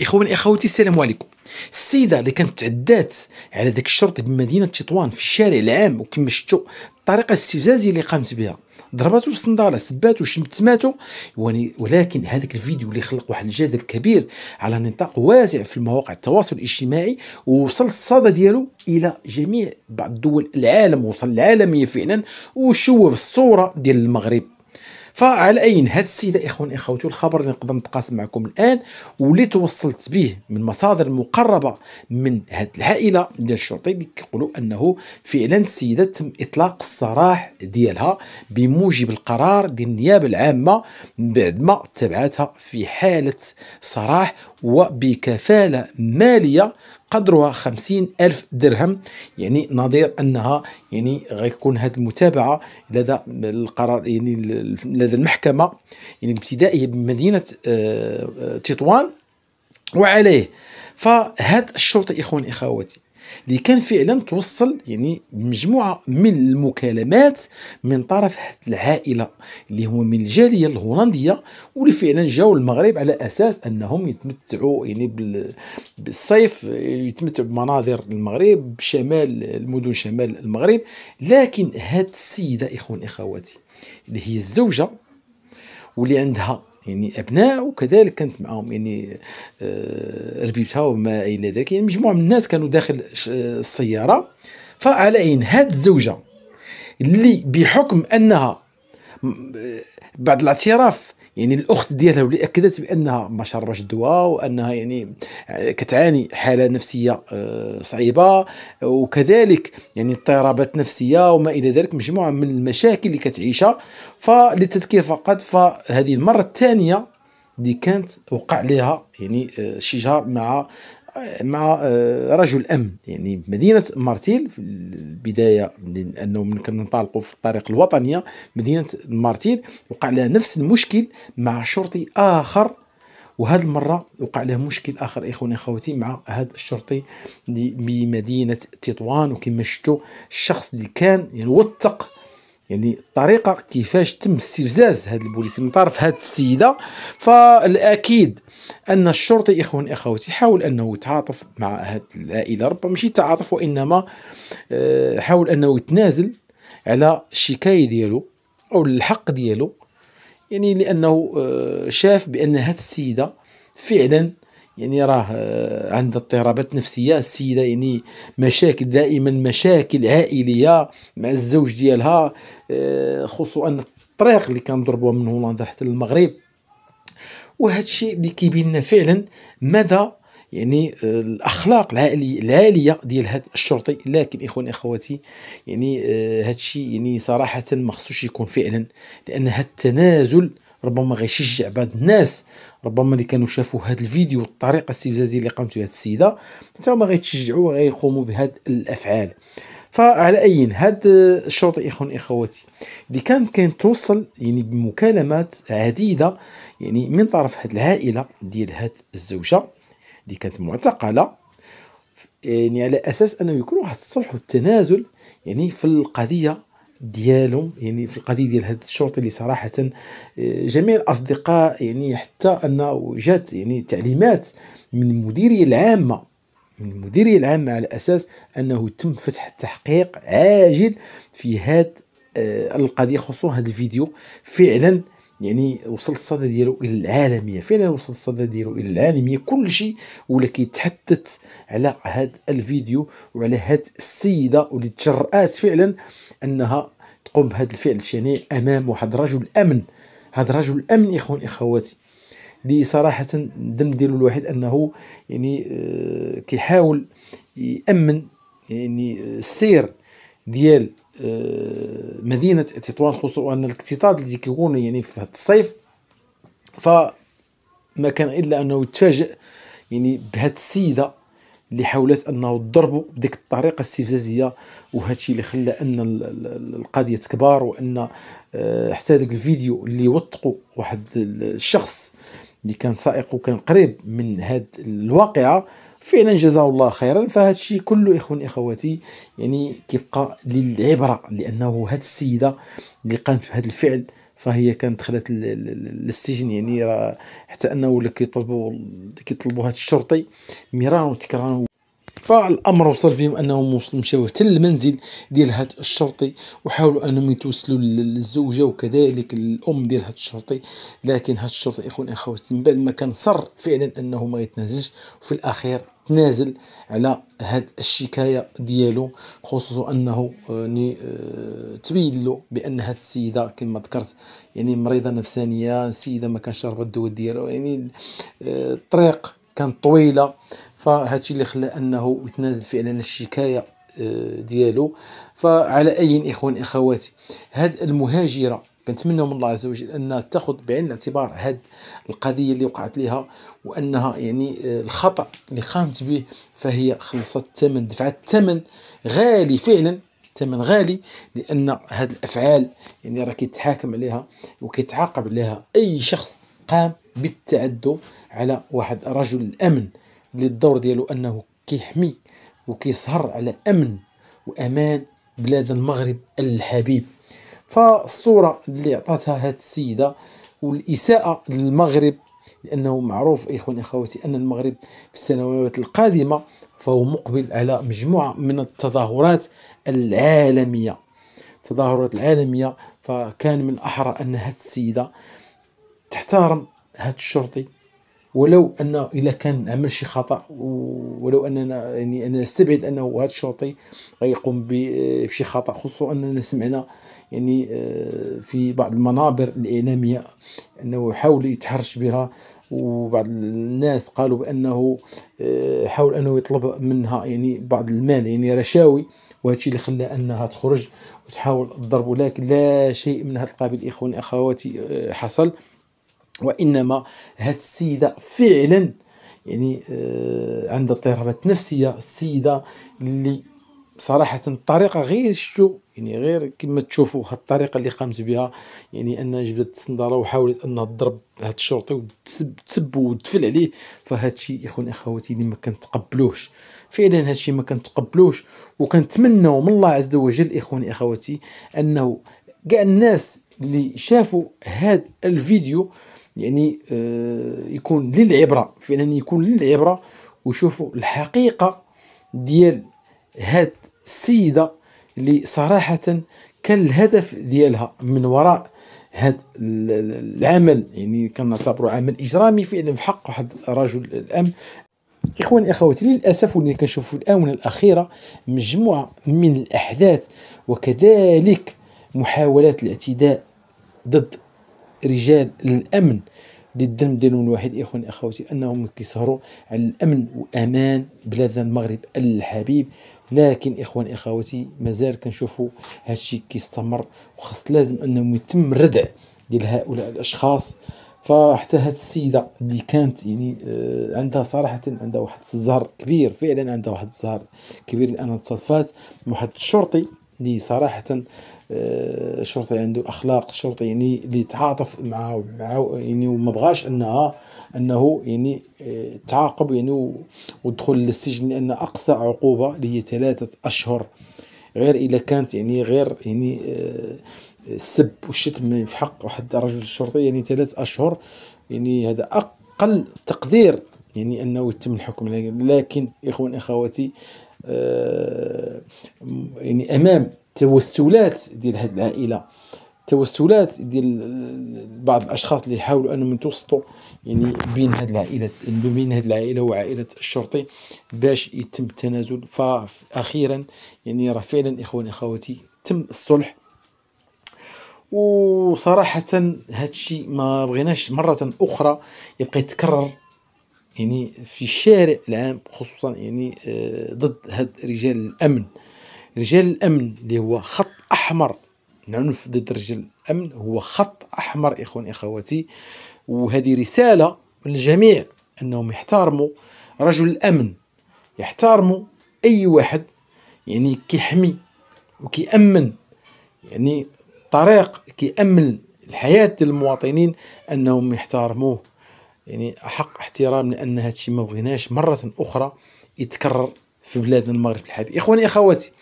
اخواني اخوتي السلام عليكم السيده اللي كانت تعدات على ذاك الشرطي بمدينه تطوان في الشارع العام وكما شفتوا الطريقه الاستفزازيه اللي قامت بها ضربته بالصنداله سباتو شمتماتو ولكن هذاك الفيديو اللي خلق واحد الجدل كبير على نطاق واسع في المواقع التواصل الاجتماعي ووصل الصدى ديالو الى جميع بعض دول العالم وصل العالميه فعلا وشوه بالصوره ديال المغرب فعلى اين هاد السيده اخوان اخواتي الخبر اللي نقدر نتقاسم معكم الان واللي توصلت به من مصادر مقربه من هاد العائله ديال الشرطي اللي كيقولوا انه فعلا السيده تم اطلاق السراح ديالها بموجب القرار ديال النيابه العامه بعد ما تبعتها في حاله سراح وبكفالة مالية قدرها خمسين ألف درهم يعني نظير أنها يعني غيكون هذه المتابعة لدى القرار يعني لدى المحكمة يعني الابتدائية بمدينة آه، تطوان وعليه فهذا الشرطة إخواني إخواتي اللي كان فعلا توصل يعني مجموعه من المكالمات من طرف العائله اللي هما من الجاليه الهولنديه واللي فعلا جاوا المغرب على اساس انهم يتمتعوا يعني بالصيف يتمتعوا بمناظر المغرب بشمال المدن شمال المغرب لكن هاد السيده اخوان اخواتي اللي هي الزوجه واللي عندها يعني ابناء وكذلك كانت معهم يعني آه، ربيبتها وما الى ذلك يعني مجموعه من الناس كانوا داخل السياره فعلى عين هاد الزوجه اللي بحكم انها بعد الاعتراف يعني الاخت ديالها واللي اكدت بانها ما شربش الدواء وانها يعني آه، كتعاني حاله نفسيه آه، صعيبه وكذلك يعني اضطرابات نفسيه وما الى ذلك مجموعه من المشاكل اللي كتعيشها فللتذكير فقط فهذه المره الثانيه اللي كانت وقع لها يعني آه، شجار مع مع آه، رجل امن يعني مدينه مارتيل في البدايه لانه من كننطلقوا في الطريق الوطنيه مدينه مارتيل وقع لها نفس المشكل مع شرطي اخر وهذه المره وقع لها مشكل اخر اخواني اخواتي مع هذا الشرطي بمدينه تطوان وكما شفتوا الشخص اللي كان يعني وثق يعني الطريقه كيفاش تم استفزاز هذا البوليسي يعني من طرف هذه السيده فالاكيد ان الشرطي اخوان اخواتي حاول انه يتعاطف مع هذه العائله ربما ماشي تعاطف وانما آه، حاول انه يتنازل على الشكايه ديالو او الحق ديالو يعني لانه آه، شاف بان هذه السيده فعلا يعني راه آه, عندها اضطرابات نفسيه السيده يعني مشاكل دائما مشاكل عائليه مع الزوج ديالها آه, خصوصا ان الطريق اللي كنضربوها من هولندا حتى المغرب وهذا الشيء اللي كيبين لنا فعلا مدى يعني آه, الاخلاق العاليه العاليه ديال هذا الشرطي لكن اخواني اخواتي يعني هذا الشيء يعني صراحه ما خصوش يكون فعلا لان هذا التنازل ربما غيشجع بعض الناس ربما اللي كانوا شافوا هذا الفيديو الطريقه الاستفزازيه اللي قامت بها السيده حتى هما غيتشجعوا وغيقوموا بهاد الافعال فعلى اي هاد الشرطي اخوان اخواتي اللي كان كان توصل يعني بمكالمات عديده يعني من طرف هاد العائله ديال هاد الزوجه اللي كانت معتقله يعني على اساس انه يكون واحد الصلح والتنازل يعني في القضيه ديالهم يعني في القضيه ديال هذا الشرطي اللي صراحه آه، جميع الاصدقاء يعني حتى انه جات يعني تعليمات من المديريه العامه من المديريه العامه على اساس انه تم فتح تحقيق عاجل في هذا آه، القضيه خصوصا هذا الفيديو فعلا يعني وصل الصدى ديالو الى العالميه فعلا وصل الصدى ديالو الى العالميه كل شيء ولا كيتحدث على هذا الفيديو وعلى هذه السيده واللي تجرات فعلا انها تقوم بهذا الفعل الشنيع يعني امام واحد رجل امن هذا رجل الامن اخوان اخواتي اللي صراحه الدم ديالو الواحد انه يعني آه، كيحاول يامن يعني آه، السير ديال آه، مدينه تطوان خصوصا ان الاقتطاد اللي كيكون يعني في الصيف فما كان الا انه تفاجئ يعني بهاد السيده اللي حاولت انه تضربه بديك الطريقه الاستفزازيه وهذا الشيء اللي خلى ان القضيه تكبر وان آه، حتى ذاك الفيديو اللي وثقوا واحد الشخص اللي كان سائق وكان قريب من هذه الواقعه فعلا جزاه الله خيرا فهذا الشيء كله اخوان اخواتي يعني كيبقى للعبره لانه هاد السيده اللي قامت بهذا الفعل فهي كانت دخلت للسجن يعني حتى انه ولا كيطلبوا كيطلبوا هذا الشرطي مرارا وتكرارا فالامر وصل بهم انهم مشاو حتى للمنزل ديال هذا الشرطي وحاولوا انهم يتوصلوا للزوجه وكذلك الام ديال هذا الشرطي لكن هذا الشرطي اخوان اخواتي من بعد ما كان صر فعلا انه ما يتنازلش وفي الاخير تنازل على هاد الشكايه ديالو خصوصا انه يعني آه، آه، تبين له بان هاد السيده كما ذكرت يعني مريضه نفسانيه سيده ما كانش شاربه الدواء ديالو يعني آه، الطريق كانت طويله فهادشي اللي خلى انه يتنازل فعلا الشكايه ديالو فعلى اي اخوان اخواتي هاد المهاجره كنتمنى من الله عز وجل انها تاخذ بعين الاعتبار هاد القضيه اللي وقعت لها وانها يعني آه، الخطا اللي قامت به فهي خلصت الثمن دفعت الثمن غالي فعلا ثمن غالي لان هاد الافعال يعني راه كيتحاكم عليها وكيتعاقب عليها اي شخص قام بالتعدو على واحد رجل الامن اللي الدور ديالو انه كيحمي وكيسهر على امن وامان بلاد المغرب الحبيب فالصوره اللي عطاتها هاد السيده والاساءه للمغرب لانه معروف اخواني اخواتي ان المغرب في السنوات القادمه فهو مقبل على مجموعه من التظاهرات العالميه التظاهرات العالميه فكان من الاحرى ان هاد السيده تحترم هاد الشرطي ولو ان الا كان عمل شي خطا ولو اننا يعني انا نستبعد انه هذا الشرطي غيقوم بشي خطا خصوصا اننا سمعنا يعني آه، في بعض المنابر الاعلاميه انه حاول يتحرش بها وبعض الناس قالوا بانه آه، حاول انه يطلب منها يعني بعض المال يعني رشاوي وهذا الشيء اللي خلى انها تخرج وتحاول الضرب ولكن لا شيء من هذا القبيل اخواني اخواتي آه، حصل وانما هاد السيده فعلا يعني آه، عندها اضطرابات نفسيه السيده اللي صراحه الطريقه غير شتو يعني غير كما تشوفوا هاد الطريقه اللي قامت بها يعني انها جبدت الصنداره وحاولت انها تضرب هاد الشرطي وتسب وتفل عليه فهاد الشيء اخوان اخواتي اللي ما كنتقبلوش فعلا هاد الشيء ما كنتقبلوش وكنتمنوا من الله عز وجل اخواني اخواتي انه كاع الناس اللي شافوا هاد الفيديو يعني آه، يكون للعبره فعلا يكون للعبره وشوفوا الحقيقه ديال هاد السيده اللي صراحه كان الهدف ديالها من وراء هاد العمل يعني كنعتبرو عمل اجرامي فعلا في حق واحد رجل الامن اخواني اخواتي للاسف واللي كنشوفوا الاونه الاخيره مجموعه من الاحداث وكذلك محاولات الاعتداء ضد رجال الامن دي الدم ديالهم الواحد اخواني اخواتي انهم كيسهروا على الامن وامان بلادنا المغرب الحبيب لكن اخواني اخواتي مازال كنشوفوا هادشي كيستمر وخاص لازم انهم يتم الردع ديال هؤلاء الاشخاص فحتى هاد السيده اللي كانت يعني آه، عندها صراحه عندها واحد الزهر كبير فعلا عندها واحد الزهر كبير لان تصفات واحد الشرطي اللي صراحه آه، شرطي عنده اخلاق شرطي يعني اللي تعاطف مع يعني وما بغاش انها انه يعني آه، تعاقب يعني ودخل للسجن لان اقصى عقوبه اللي هي ثلاثه اشهر غير اذا كانت يعني غير يعني السب آه، والشتم يعني في حق واحد رجل شرطي يعني ثلاثه اشهر يعني هذا اقل تقدير يعني انه يتم الحكم لكن اخوان اخواتي يعني امام التوسلات ديال هذه العائله التوسلات ديال بعض الاشخاص اللي حاولوا انهم يتوسطوا يعني بين هذه العائله بين هذه العائله وعائله الشرطي باش يتم التنازل فاخيرا يعني راه فعلا اخواني اخواتي تم الصلح وصراحه هذا الشيء ما بغيناش مره اخرى يبقى يتكرر يعني في الشارع العام خصوصا يعني آه، ضد هاد رجال الامن رجال الامن اللي هو خط احمر العنف ضد رجال الامن هو خط احمر اخواني اخواتي وهذه رساله للجميع انهم يحترموا رجل الامن يحترموا اي واحد يعني كيحمي وكيأمن يعني طريق كيأمن الحياة للمواطنين أنهم يحترموه يعني أحق احترام لأن هادشي ما بغيناش مرة أخرى يتكرر في بلادنا المغرب الحبيب اخواني اخواتي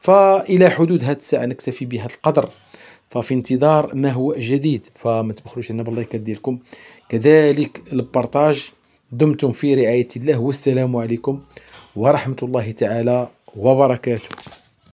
فالى حدود هذه الساعه نكتفي بهذا القدر ففي انتظار ما هو جديد فما تبخلوش انا بالله كديركم كذلك البارطاج دمتم في رعايه الله والسلام عليكم ورحمه الله تعالى وبركاته